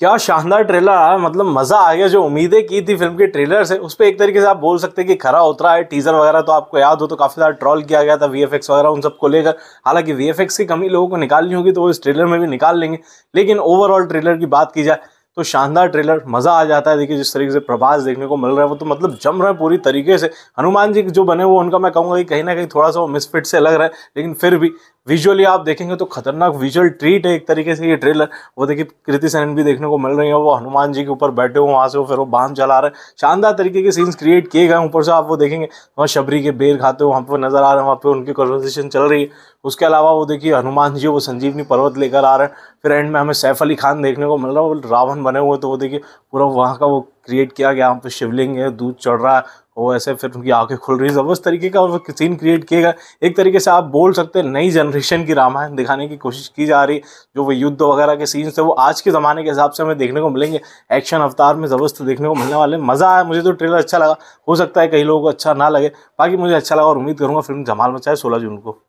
क्या शानदार ट्रेलर मतलब मज़ा आ गया जो उम्मीदें की थी फिल्म के ट्रेलर से उस पर एक तरीके से आप बोल सकते हैं कि खरा उतरा है टीज़र वगैरह तो आपको याद हो तो काफ़ी ज़्यादा ट्रॉल किया गया था वीएफएक्स वगैरह उन सबको लेकर हालांकि वीएफएक्स की कमी लोगों को निकालनी होगी तो वो इस ट्रेलर में भी निकाल लेंगे लेकिन ओवरऑल ट्रेलर की बात की जाए तो शानदार ट्रेलर मज़ा आ जाता है देखिए जिस तरीके से प्रभास देखने को मिल रहा है वो तो मतलब जम रहा है पूरी तरीके से हनुमान जी जो बने वो उनका मैं कहूँगा कि कहीं ना कहीं थोड़ा सा वो मिसफिट से लग रहा है लेकिन फिर भी विजुअली आप देखेंगे तो खतरनाक विजुअल ट्रीट है एक तरीके से ये ट्रेलर वो देखिए कृति सेन भी देखने को मिल रही है वो हनुमान जी के ऊपर बैठे हुए वहाँ से वो फिर वो बांध चला रहे हैं शानदार तरीके के सीन्स क्रिएट किए गए ऊपर से आप वो देखेंगे वहाँ शबरी के बेर खाते हुए वहाँ पर नजर आ रहे हैं वहाँ पर उनकी कन्वर्सेशन चल रही है उसके अलावा वो देखिए हनुमान जी वो संजीवनी पर्वत लेकर आ रहे हैं फिर एंड में हमें सैफ अली खान देखने को मिल रहा है वो रावण बने हुए तो वो देखिए पूरा वहाँ का वो क्रिएट किया गया वहाँ पे शिवलिंग है दूध चढ़ रहा है वो ऐसे फिर उनकी आंखें खुल रही है जबरदस्त तरीके का सीन क्रिएट किया गया एक तरीके से आप बोल सकते हैं नई जनरेशन की रामायण दिखाने की कोशिश की जा रही जो वो युद्ध वगैरह के सीन्स थे वो आज के ज़माने के हिसाब से हमें देखने को मिलेंगे एक्शन अवतार में ज़बरदस्त देखने को मिलने वाले मज़ा आया मुझे तो ट्रेलर अच्छा लगा हो सकता है कई लोगों को अच्छा ना लगे बाकी मुझे अच्छा लगा और उम्मीद करूँगा फिल्म जमाल मचाए सोलह जून को